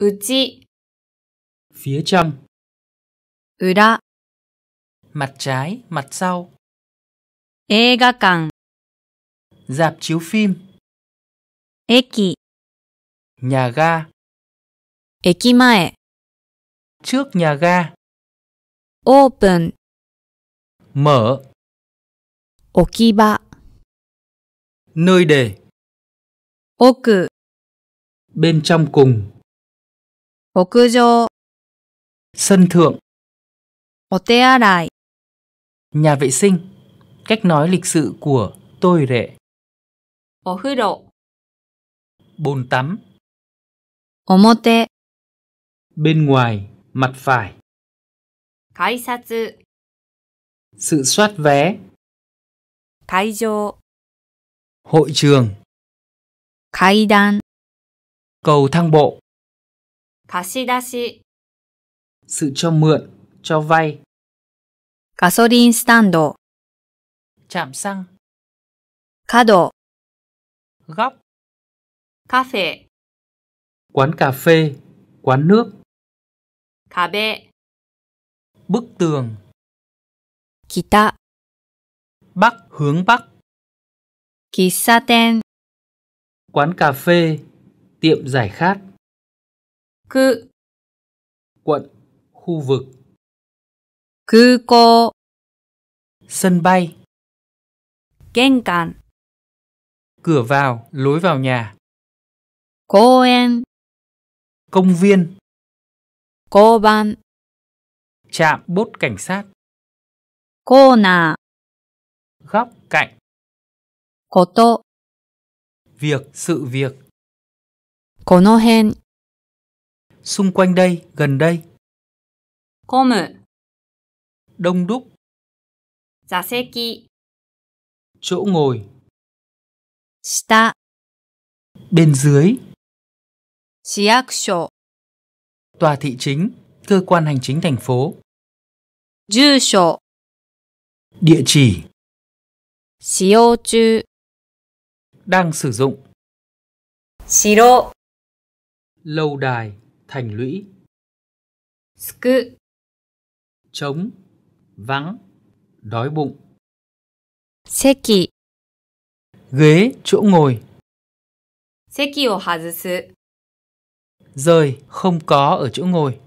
Uchi Phía trong Ura Mặt trái, mặt sau Ega kan Dạp chiếu phim Eki Nhà ga Eki mae Trước nhà ga Open Mở Okiba Nơi để Oku Bên trong cùng sân thượng お手洗い Nhà vệ sinh Cách nói lịch sự của tôi rệ お風呂 Bồn tắm 表 Bên ngoài, mặt phải 改札 Sự soát vé 会場 Hội trường 階段 Cầu thang bộ 貸し出し sự cho mượn, cho vay. trạm xăng, Kado, góc. Cafe, quán cà phê, quán nước, Kabe, bức tường, Kita, bắc hướng bắc, quán cà phê, tiệm giải khát cư quận khu vực. cư cô sân bay. cản cửa vào, lối vào nhà. 公園 công viên. cô 交番 trạm bốt cảnh sát. cô nà góc cạnh, việc sự việc. この辺、Xung quanh đây, gần đây. Komu. Đông đúc. Zaseki. Chỗ ngồi. Shita. Bên dưới. Shiakusho. Tòa thị chính, cơ quan hành chính thành phố. Jusho. Địa chỉ. Shiou Đang sử dụng. Shiro. Lâu đài thành lũy sku trống vắng đói bụng seki ghế chỗ ngồi seki を外す rời không có ở chỗ ngồi